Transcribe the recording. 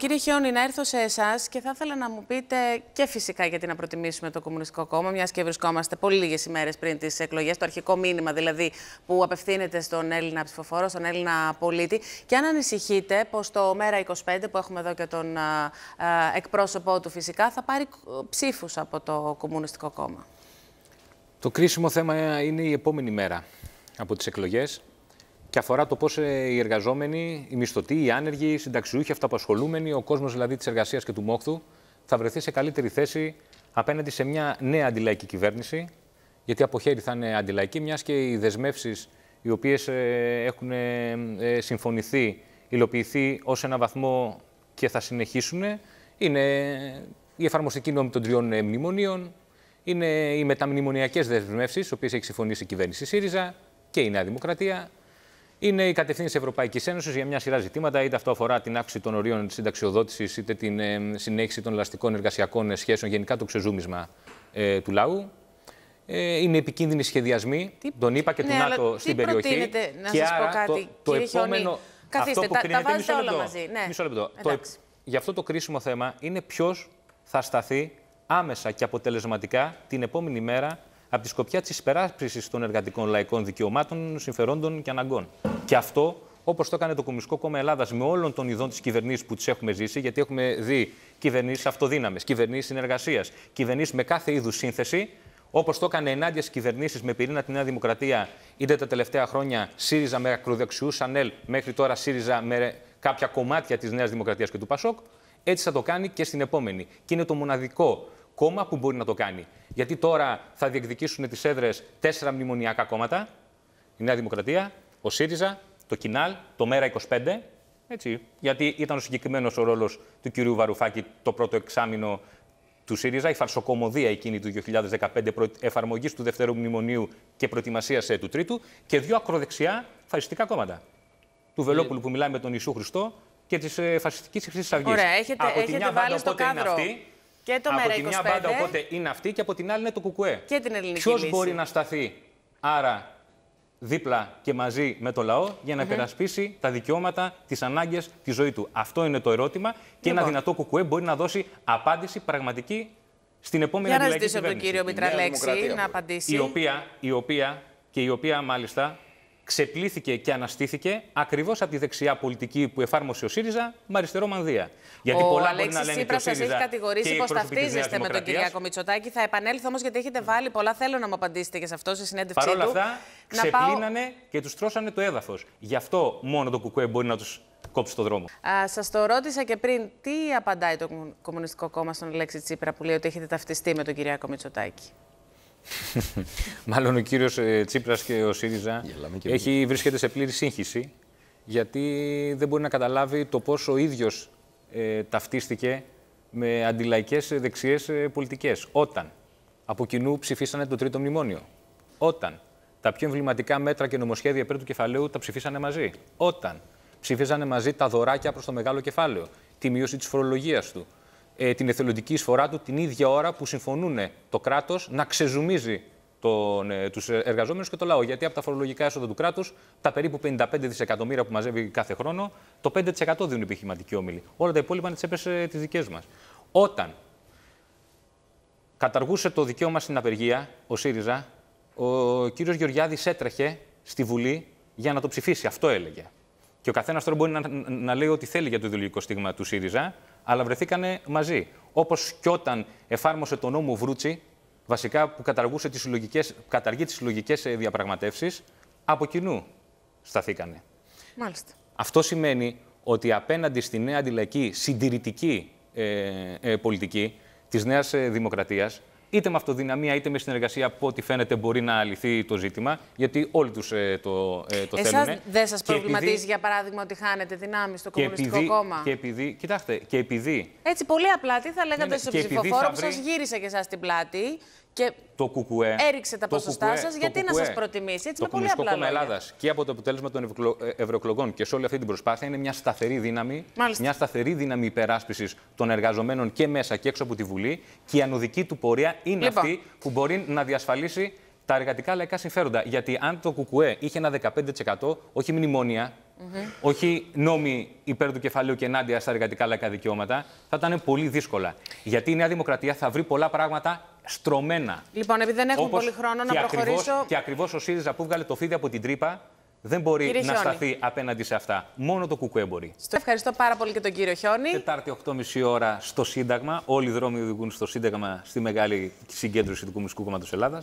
Κύριε Χιόνι, να έρθω σε εσάς και θα ήθελα να μου πείτε και φυσικά γιατί να προτιμήσουμε το Κομμουνιστικό Κόμμα, μιας και βρισκόμαστε πολύ λίγες ημέρες πριν τις εκλογές, το αρχικό μήνυμα δηλαδή που απευθύνεται στον Έλληνα ψηφοφόρο, στον Έλληνα πολίτη. Και αν ανησυχείτε πως το ΜΕΡΑ25, που έχουμε εδώ και τον εκπρόσωπό του φυσικά, θα πάρει ψήφους από το Κομμουνιστικό Κόμμα. Το κρίσιμο θέμα είναι η επόμενη μέρα από τις εκλογές και αφορά το πώς ε, οι εργαζόμενοι, οι μισθωτοί, οι άνεργοι, οι συνταξιούχοι, αυτοαπασχολούμενοι, ο κόσμος δηλαδή της εργασίας και του μόχθου θα βρεθεί σε καλύτερη θέση απέναντι σε μια νέα αντιλαϊκή κυβέρνηση. Γιατί από χέρι θα είναι αντιλαϊκή, μιας και οι δεσμεύσεις οι οποίες ε, έχουν ε, συμφωνηθεί, υλοποιηθεί ως ένα βαθμό και θα συνεχίσουν, είναι η εφαρμοστική νόμη των τριών μνημονίων, είναι οι μεταμνημονιακές δεσμεύσεις, οι οποίες έχει συμφωνήσει η κυβέρνηση ΣΥΡΙΖΑ και η Νέα Δημοκρατία είναι η κατευθύνση Ευρωπαϊκής Ένωσης για μια σειρά ζητήματα, είτε αυτό αφορά την αύξηση των ορίων συνταξιοδότησης, είτε την ε, συνέχιση των ελαστικών εργασιακών σχέσεων, γενικά το ξεζούμισμα ε, του λαού. Ε, είναι επικίνδυνοι σχεδιασμοί, τον είπα και ναι, του ΝΑΤΟ στην τι περιοχή. Να και άρα πω κάτι, το, το επόμενο. Καθίστε, αυτό τα, τα όλα μαζί. Ναι. Μισό λεπτό. Το, γι' αυτό το κρίσιμο θέμα είναι ποιος θα σταθεί άμεσα και αποτελεσματικά την επόμενη μέρα από τη σκοπιά της υπεράσπισης των εργατικών λαϊκών δικαιωμάτων, συμφερόντων και αναγκών. Και αυτό, όπως το έκανε το Κομμουνιστικό Κόμμα Ελλάδας με όλων των ειδών της κυβερνήσης που τις έχουμε ζήσει, γιατί έχουμε δει κυβερνήσεις αυτοδύναμες, κυβερνήσεις συνεργασίας, κυβερνήσεις με κάθε είδους σύνθεση, Όπως το έκανε ενάντια στις κυβερνήσεις με πυρήνα τη Νέα Δημοκρατία, είτε τα τελευταία χρόνια ΣΥΡΙΖΑ με ακροδεξιούς Σανέλ, μέχρι τώρα ΣΥΡΙΖΑ με κάποια κομμάτια της Νέας Δημοκρατίας και του ΠΑΣΟΚ, έτσι θα το κάνει και στην επόμενη. Και είναι το μοναδικό κόμμα που μπορεί να το κάνει. Γιατί τώρα θα διεκδικήσουν τις έδρες τέσσερα μνημονιακά κόμματα. Η Νέα Δημοκρατία, ο ΣΥΡΙΖΑ, το ΚΙΝΑΛ, το ΜΕΡΑ25. Έτσι, γιατί ήταν ο συγκεκριμένος ο ρόλος του κυρίου Βαρουφάκη το πρώτο εξάμεινο του ΣΥΡΙΖΑ, η φαρσοκομωδία εκείνη του 2015, εφαρμογής του Δευτέρου Μνημονίου και προετοιμασίας ε, του Τρίτου, και δύο ακροδεξιά φασιστικά κόμματα. Του Βελόπουλου που μιλάει με τον Ιησού Χριστό και της ε, φασιστικής Χρυσή Αυγής. Ωραία, έχετε, βάλει στο κάδρο. Είναι αυτή, και το από τη μια μπάντα οπότε είναι αυτή και από την άλλη είναι το κουκουέ. Και την ελληνική Ποιος μπορεί να σταθεί άρα δίπλα και μαζί με το λαό για να mm περασπίσει τα δικαιώματα, τις ανάγκες, τη ζωή του. Αυτό είναι το ερώτημα και ένα λοιπόν. δυνατό κουκουέ μπορεί να δώσει απάντηση πραγματική στην επόμενη αντιλαϊκή κυβέρνηση. Για να ζητήσω τον κύριο Μητραλέξη να απαντήσει. Η οποία, η οποία και η οποία μάλιστα ξεπλήθηκε και αναστήθηκε ακριβώς από τη δεξιά πολιτική που εφάρμοσε ο ΣΥΡΙΖΑ με αριστερό μανδύα. Γιατί ο πολλά Αλέξης να λένε έχει κατηγορήσει πω ταυτίζεστε με τον Κυριάκο Μητσοτάκη. Θα επανέλθω όμως γιατί έχετε βάλει πολλά. Θέλω να μου απαντήσετε και σε αυτό στη συνέντευξή του. Παρ' όλα αυτά ξεπλήνανε και τους τρώσανε το έδαφος. Γι' αυτό μόνο το κουκουέ μπορεί να τους κόψει το δρόμο. Σας το ρώτησα και πριν, τι απαντάει το Κομμουνιστικό Κόμμα στον Αλέξη Τσίπρα που λέει ότι έχετε ταυτιστεί με τον Κυριάκο Μητσοτάκη. Μάλλον ο κύριος ε, Τσίπρας και ο ΣΥΡΙΖΑ έχει, βρίσκεται σε πλήρη σύγχυση γιατί δεν μπορεί να καταλάβει το πόσο ο ίδιος ε, ταυτίστηκε με αντιλαϊκές δεξιές ε, πολιτικές. Όταν από κοινού ψηφίσανε το τρίτο μνημόνιο. Όταν τα πιο εμβληματικά μέτρα και νομοσχέδια πέρα του κεφαλαίου τα ψηφίσανε μαζί. Όταν ψηφίσανε μαζί τα δωράκια προς το μεγάλο κεφάλαιο, τη μείωση της φορολογίας του, ε, την εθελοντική εισφορά του την ίδια ώρα που συμφωνούν το κράτος να ξεζουμίζει τον, ε, τους εργαζόμενους και το λαό. Γιατί από τα φορολογικά έσοδα του κράτους, τα περίπου 55 δισεκατομμύρια που μαζεύει κάθε χρόνο, το 5% δίνουν επιχειρηματικοί όμιλοι. Όλα τα υπόλοιπα είναι τσέπες έπεσε τις δικές μας. Όταν καταργούσε το δικαίωμα στην απεργία ο ΣΥΡΙΖΑ, ο κύριος Γεωργιάδης έτρεχε στη Βουλή για να το ψηφίσει. Αυτό έλεγε. Και ο καθένας τώρα μπορεί να, να λέει ό,τι θέλει για το ιδεολογικό στίγμα του ΣΥΡΙΖΑ αλλά βρεθήκανε μαζί. Όπως και όταν εφάρμοσε τον νόμο Βρούτσι, βασικά που καταργούσε τις συλλογικές, καταργεί τις συλλογικές ε, διαπραγματεύσεις, από κοινού σταθήκανε. Μάλιστα. Αυτό σημαίνει ότι απέναντι στη νέα αντιλαϊκή συντηρητική ε, ε πολιτική της Νέας ε, Δημοκρατίας, είτε με αυτοδυναμία είτε με συνεργασία, από ό,τι φαίνεται μπορεί να λυθεί το ζήτημα. Γιατί όλοι τους ε, το, ε, το Εσάς Δεν σας προβληματίζει, για παράδειγμα, ότι χάνετε δυνάμεις στο Κομμουνιστικό Κόμμα. Και επειδή, κοιτάξτε, και επειδή. Έτσι, πολύ απλά, τι θα λέγατε ναι, ναι, στο στον ψηφοφόρο που σας γύρισε και εσάς την πλάτη και το κουκουέ, έριξε τα το ποσοστά σα, γιατί να σας προτιμήσει. Έτσι, το με πολύ απλά κόμμα Ελλάδας και από το αποτέλεσμα των ε, ευρωεκλογών και σε όλη αυτή την προσπάθεια είναι μια σταθερή δύναμη, Μάλιστα. μια σταθερή δύναμη υπεράσπισης των εργαζομένων και μέσα και έξω από τη Βουλή. Και η ανωδική του πορεία είναι λοιπόν. αυτή που μπορεί να διασφαλίσει τα εργατικά λαϊκά συμφέροντα. Γιατί αν το κουκουέ είχε ένα 15%, όχι μνημόνια, όχι νόμοι υπέρ του κεφαλαίου και ενάντια στα εργατικά λαϊκά δικαιώματα, θα ήταν πολύ δύσκολα. Γιατί η Νέα Δημοκρατία θα βρει πολλά πράγματα στρωμένα. Λοιπόν, επειδή δεν έχουμε πολύ χρόνο να ακριβώς, Και ακριβώς ο ΣΥΡΙΖΑ που βγάλε το φίδι από την τρύπα δεν μπορεί να σταθεί απέναντι σε αυτά. Μόνο το κουκουέ μπορεί. Στο... Ευχαριστώ πάρα πολύ και τον κύριο Χιόνι. Τετάρτη 8.30 ώρα στο Σύνταγμα. Όλοι οι δρόμοι οδηγούν στο Σύνταγμα στη μεγάλη συγκέντρωση του Κομμουνιστικού Κόμματος Ελλάδας.